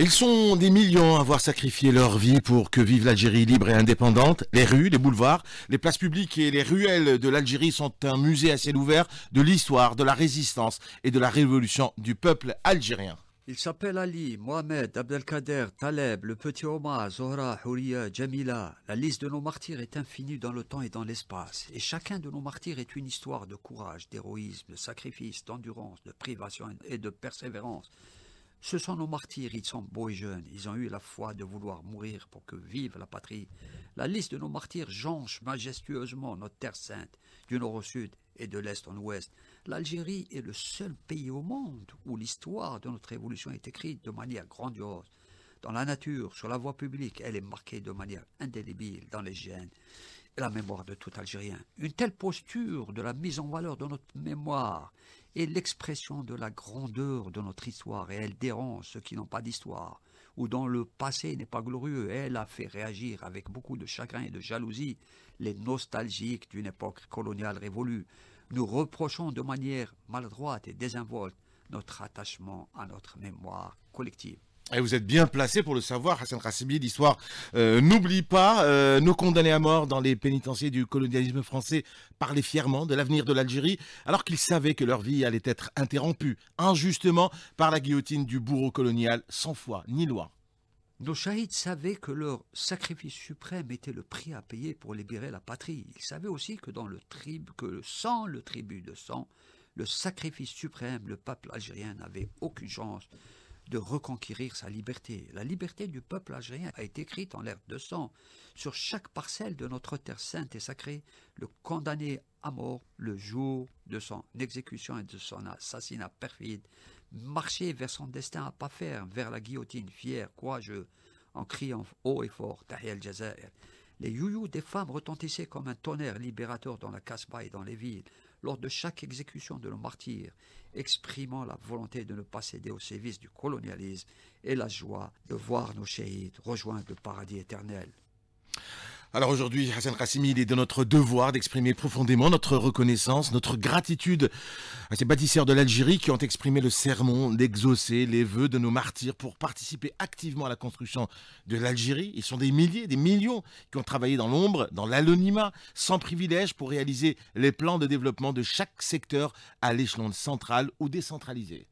Ils sont des millions à avoir sacrifié leur vie pour que vive l'Algérie libre et indépendante. Les rues, les boulevards, les places publiques et les ruelles de l'Algérie sont un musée à ciel ouvert de l'histoire, de la résistance et de la révolution du peuple algérien. Ils s'appellent Ali, Mohamed, Abdelkader, Taleb, le petit Omar, Zohra, Houria, Jamila. La liste de nos martyrs est infinie dans le temps et dans l'espace. Et chacun de nos martyrs est une histoire de courage, d'héroïsme, de sacrifice, d'endurance, de privation et de persévérance. Ce sont nos martyrs, ils sont beaux et jeunes, ils ont eu la foi de vouloir mourir pour que vive la patrie. La liste de nos martyrs jonche majestueusement notre terre sainte, du nord au sud et de l'est en ouest. L'Algérie est le seul pays au monde où l'histoire de notre évolution est écrite de manière grandiose. Dans la nature, sur la voie publique, elle est marquée de manière indélébile dans les gènes la mémoire de tout Algérien. Une telle posture de la mise en valeur de notre mémoire est l'expression de la grandeur de notre histoire et elle dérange ceux qui n'ont pas d'histoire ou dont le passé n'est pas glorieux. Elle a fait réagir avec beaucoup de chagrin et de jalousie les nostalgiques d'une époque coloniale révolue. Nous reprochons de manière maladroite et désinvolte notre attachement à notre mémoire collective. Et vous êtes bien placé pour le savoir, Hassan Rassibi, l'histoire euh, n'oublie pas. Euh, nos condamnés à mort dans les pénitenciers du colonialisme français parlaient fièrement de l'avenir de l'Algérie, alors qu'ils savaient que leur vie allait être interrompue injustement par la guillotine du bourreau colonial, sans foi ni loi. Nos chahides savaient que leur sacrifice suprême était le prix à payer pour libérer la patrie. Ils savaient aussi que, dans le que sans le tribut de sang, le sacrifice suprême, le peuple algérien n'avait aucune chance de reconquérir sa liberté. La liberté du peuple algérien a été écrite en l'air de sang. Sur chaque parcelle de notre terre sainte et sacrée, le condamné à mort le jour de son exécution et de son assassinat perfide, marchait vers son destin à pas ferme, vers la guillotine, fière, courageux, en criant haut et fort « Tahia al-Jazair ». Les youyou des femmes retentissaient comme un tonnerre libérateur dans la Casbah et dans les villes lors de chaque exécution de nos martyrs, exprimant la volonté de ne pas céder au service du colonialisme et la joie de voir nos cheikhs rejoindre le paradis éternel. Alors aujourd'hui, Hassan Kassimi, il est de notre devoir d'exprimer profondément notre reconnaissance, notre gratitude à ces bâtisseurs de l'Algérie qui ont exprimé le sermon d'exaucer les vœux de nos martyrs pour participer activement à la construction de l'Algérie. Ils sont des milliers, des millions qui ont travaillé dans l'ombre, dans l'anonymat, sans privilège pour réaliser les plans de développement de chaque secteur à l'échelon central ou décentralisé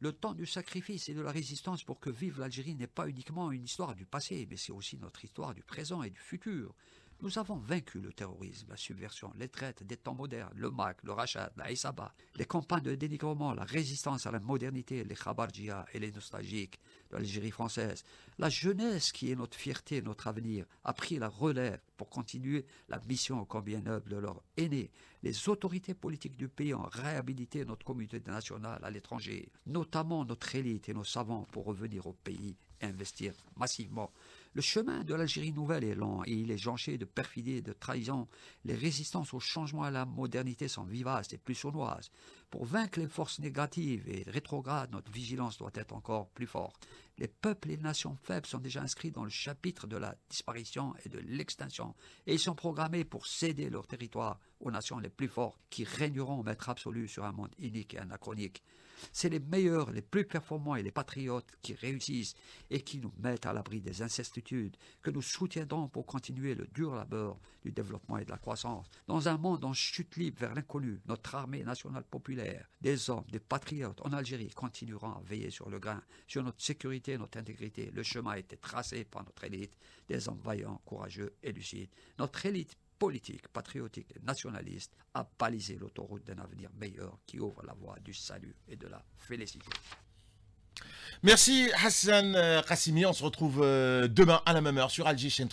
le temps du sacrifice et de la résistance pour que vive l'Algérie n'est pas uniquement une histoire du passé, mais c'est aussi notre histoire du présent et du futur. Nous avons vaincu le terrorisme, la subversion, les traites des temps modernes, le MAC, le Rachat, laïsaba les campagnes de dénigrement, la résistance à la modernité, les Khabarjia et les nostalgiques de l'Algérie française. La jeunesse qui est notre fierté, notre avenir, a pris la relève pour continuer la mission combien noble de leur aînés. Les autorités politiques du pays ont réhabilité notre communauté nationale à l'étranger, notamment notre élite et nos savants pour revenir au pays et investir massivement. Le chemin de l'Algérie nouvelle est long et il est jonché de perfidies et de trahisons. Les résistances au changement à la modernité sont vivaces et plus sournoises. Pour vaincre les forces négatives et rétrogrades, notre vigilance doit être encore plus forte. Les peuples et les nations faibles sont déjà inscrits dans le chapitre de la disparition et de l'extinction, et ils sont programmés pour céder leur territoire aux nations les plus fortes, qui régneront au maître absolu sur un monde unique et anachronique. C'est les meilleurs, les plus performants et les patriotes qui réussissent et qui nous mettent à l'abri des incertitudes, que nous soutiendrons pour continuer le dur labeur du développement et de la croissance. Dans un monde en chute libre vers l'inconnu, notre armée nationale populaire des hommes, des patriotes en Algérie continueront à veiller sur le grain, sur notre sécurité et notre intégrité. Le chemin a été tracé par notre élite, des hommes vaillants, courageux et lucides. Notre élite politique, patriotique et nationaliste a balisé l'autoroute d'un avenir meilleur qui ouvre la voie du salut et de la félicité. Merci Hassan Kassimi, euh, on se retrouve euh, demain à la même heure sur Alger Chaîne